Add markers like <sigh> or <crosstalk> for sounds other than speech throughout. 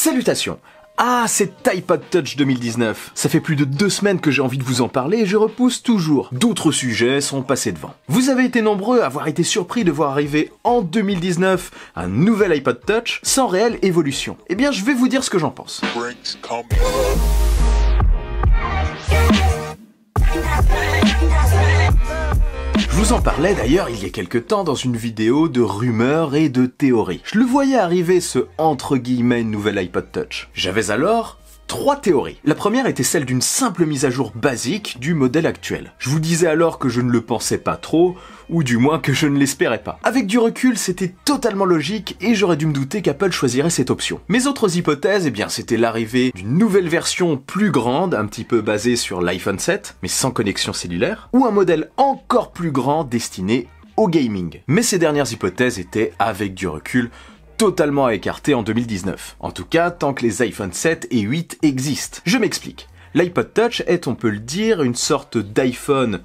Salutations ah, cet iPod Touch 2019 Ça fait plus de deux semaines que j'ai envie de vous en parler et je repousse toujours. D'autres sujets sont passés devant. Vous avez été nombreux à avoir été surpris de voir arriver en 2019 un nouvel iPod Touch sans réelle évolution. Eh bien, je vais vous dire ce que j'en pense. vous en parlais d'ailleurs il y a quelques temps dans une vidéo de rumeurs et de théories. Je le voyais arriver ce entre guillemets nouvel iPod Touch. J'avais alors trois théories. La première était celle d'une simple mise à jour basique du modèle actuel. Je vous disais alors que je ne le pensais pas trop, ou du moins que je ne l'espérais pas. Avec du recul, c'était totalement logique et j'aurais dû me douter qu'Apple choisirait cette option. Mes autres hypothèses, eh bien, c'était l'arrivée d'une nouvelle version plus grande, un petit peu basée sur l'iPhone 7, mais sans connexion cellulaire, ou un modèle encore plus grand destiné au gaming. Mais ces dernières hypothèses étaient, avec du recul, totalement à écarter en 2019. En tout cas, tant que les iPhone 7 et 8 existent. Je m'explique. L'iPod Touch est, on peut le dire, une sorte d'iPhone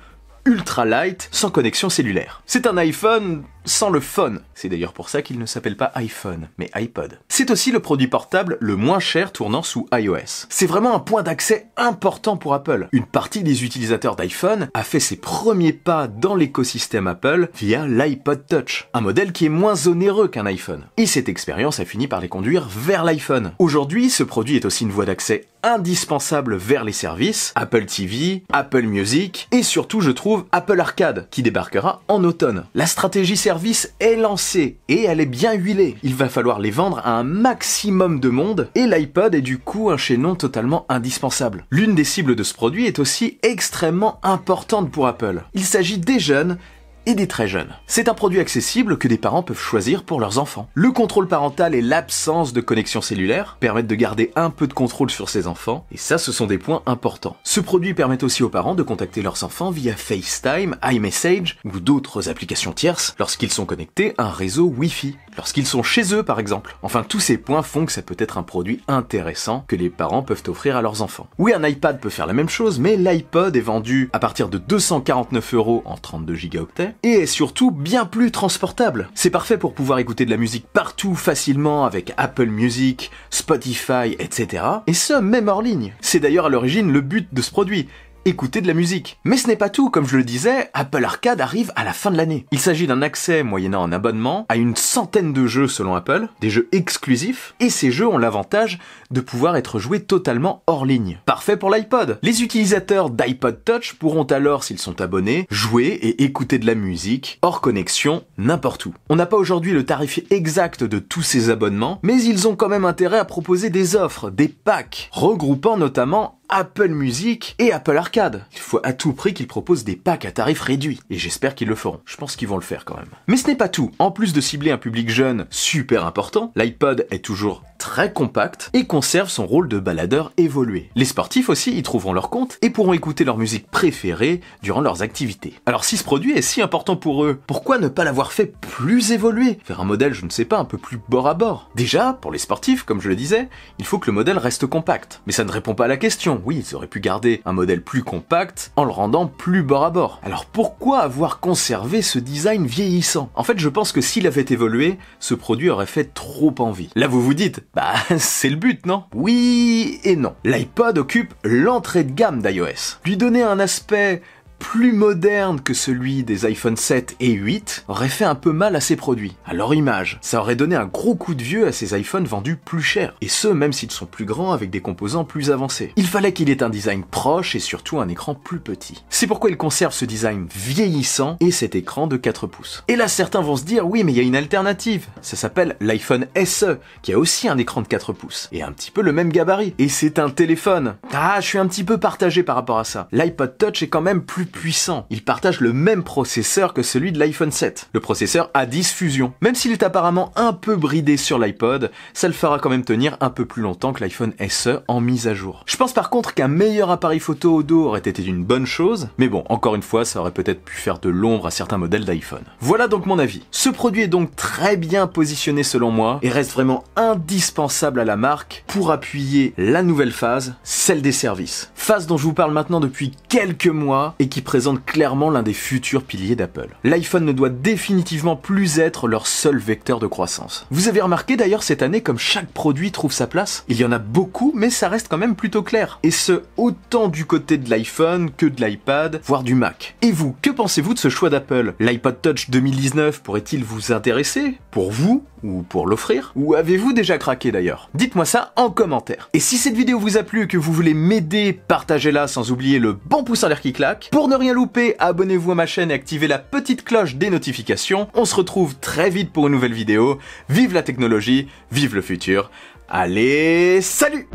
ultra light sans connexion cellulaire. C'est un iPhone sans le phone. C'est d'ailleurs pour ça qu'il ne s'appelle pas iPhone, mais iPod. C'est aussi le produit portable le moins cher tournant sous iOS. C'est vraiment un point d'accès important pour Apple. Une partie des utilisateurs d'iPhone a fait ses premiers pas dans l'écosystème Apple via l'iPod Touch, un modèle qui est moins onéreux qu'un iPhone. Et cette expérience a fini par les conduire vers l'iPhone. Aujourd'hui, ce produit est aussi une voie d'accès indispensable vers les services, Apple TV, Apple Music, et surtout, je trouve, Apple Arcade, qui débarquera en automne. La stratégie sert est lancé et elle est bien huilée. Il va falloir les vendre à un maximum de monde et l'iPod est du coup un chaînon totalement indispensable. L'une des cibles de ce produit est aussi extrêmement importante pour Apple. Il s'agit des jeunes et des très jeunes. C'est un produit accessible que des parents peuvent choisir pour leurs enfants. Le contrôle parental et l'absence de connexion cellulaire permettent de garder un peu de contrôle sur ses enfants, et ça ce sont des points importants. Ce produit permet aussi aux parents de contacter leurs enfants via FaceTime, iMessage ou d'autres applications tierces lorsqu'ils sont connectés à un réseau Wi-Fi, lorsqu'ils sont chez eux par exemple. Enfin tous ces points font que ça peut être un produit intéressant que les parents peuvent offrir à leurs enfants. Oui un iPad peut faire la même chose, mais l'iPod est vendu à partir de 249 euros en 32 gigaoctets et surtout bien plus transportable. C'est parfait pour pouvoir écouter de la musique partout facilement avec Apple Music, Spotify, etc. Et ce, même hors ligne. C'est d'ailleurs à l'origine le but de ce produit écouter de la musique. Mais ce n'est pas tout, comme je le disais, Apple Arcade arrive à la fin de l'année. Il s'agit d'un accès moyennant un abonnement à une centaine de jeux selon Apple, des jeux exclusifs, et ces jeux ont l'avantage de pouvoir être joués totalement hors ligne. Parfait pour l'iPod. Les utilisateurs d'iPod Touch pourront alors, s'ils sont abonnés, jouer et écouter de la musique hors connexion n'importe où. On n'a pas aujourd'hui le tarif exact de tous ces abonnements, mais ils ont quand même intérêt à proposer des offres, des packs, regroupant notamment Apple Music et Apple Arcade. Il faut à tout prix qu'ils proposent des packs à tarifs réduits. Et j'espère qu'ils le feront. Je pense qu'ils vont le faire quand même. Mais ce n'est pas tout. En plus de cibler un public jeune super important, l'iPod est toujours très compact et conserve son rôle de baladeur évolué. Les sportifs aussi y trouveront leur compte et pourront écouter leur musique préférée durant leurs activités. Alors si ce produit est si important pour eux, pourquoi ne pas l'avoir fait plus évoluer Faire un modèle, je ne sais pas, un peu plus bord à bord. Déjà, pour les sportifs, comme je le disais, il faut que le modèle reste compact. Mais ça ne répond pas à la question. Oui, ils auraient pu garder un modèle plus compact en le rendant plus bord à bord. Alors pourquoi avoir conservé ce design vieillissant En fait, je pense que s'il avait évolué, ce produit aurait fait trop envie. Là, vous vous dites, bah bah, <laughs> c'est le but, non Oui et non. L'iPod occupe l'entrée de gamme d'iOS. Lui donner un aspect plus moderne que celui des iPhone 7 et 8 aurait fait un peu mal à ces produits, à leur image. Ça aurait donné un gros coup de vieux à ces iPhones vendus plus cher. et ce même s'ils sont plus grands avec des composants plus avancés. Il fallait qu'il ait un design proche et surtout un écran plus petit. C'est pourquoi il conserve ce design vieillissant et cet écran de 4 pouces. Et là certains vont se dire oui mais il y a une alternative, ça s'appelle l'iPhone SE qui a aussi un écran de 4 pouces et un petit peu le même gabarit. Et c'est un téléphone. Ah je suis un petit peu partagé par rapport à ça. L'iPod Touch est quand même plus puissant. Il partage le même processeur que celui de l'iPhone 7, le processeur A10 Fusion. Même s'il est apparemment un peu bridé sur l'iPod, ça le fera quand même tenir un peu plus longtemps que l'iPhone SE en mise à jour. Je pense par contre qu'un meilleur appareil photo au dos aurait été une bonne chose, mais bon, encore une fois, ça aurait peut-être pu faire de l'ombre à certains modèles d'iPhone. Voilà donc mon avis. Ce produit est donc très bien positionné selon moi et reste vraiment indispensable à la marque pour appuyer la nouvelle phase, celle des services. Phase dont je vous parle maintenant depuis quelques mois et qui qui présente clairement l'un des futurs piliers d'Apple. L'iPhone ne doit définitivement plus être leur seul vecteur de croissance. Vous avez remarqué d'ailleurs cette année comme chaque produit trouve sa place Il y en a beaucoup mais ça reste quand même plutôt clair. Et ce, autant du côté de l'iPhone que de l'iPad, voire du Mac. Et vous, que pensez-vous de ce choix d'Apple L'iPad Touch 2019 pourrait-il vous intéresser Pour vous ou pour l'offrir Ou avez-vous déjà craqué d'ailleurs Dites-moi ça en commentaire. Et si cette vidéo vous a plu et que vous voulez m'aider, partagez-la sans oublier le bon pouce en l'air qui claque. Pour ne rien louper, abonnez-vous à ma chaîne et activez la petite cloche des notifications. On se retrouve très vite pour une nouvelle vidéo. Vive la technologie, vive le futur. Allez, salut